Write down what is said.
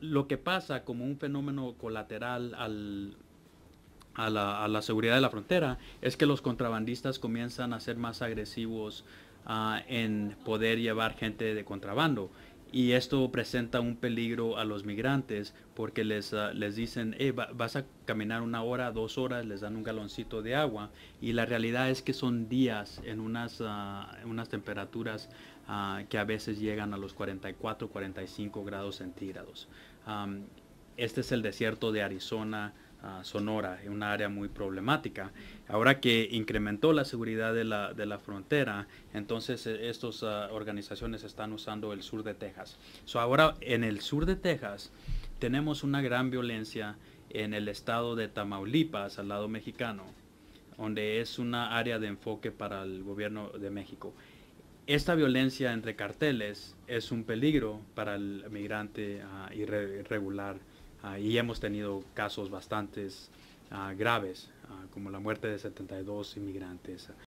lo que pasa como un fenómeno colateral a, la, seguridad de la frontera es que los contrabandistas comienzan a ser más agresivos ah, en poder llevar gente de contrabando y esto presenta un peligro a los migrantes porque les, ah, dicen, eh, vas a caminar una hora, dos horas, les dan un galoncito de agua y la realidad es que son días en unas, ah, unas temperaturas ah, que a veces llegan a los 44, 45 grados centígrados. este es el desierto de Arizona, Sonora, una área muy problemática. Ahora que incrementó la seguridad de la, frontera, entonces eh, estas ah, organizaciones están usando el sur de Texas. So, ahora en el sur de Texas tenemos una gran violencia en el estado de Tamaulipas, al lado mexicano, donde es una área de enfoque para el gobierno de México. Esta violencia entre carteles es un peligro para el migrante ah, irregular Ah, y hemos tenido casos bastantes ah, graves, ah, como la muerte de 72 inmigrantes.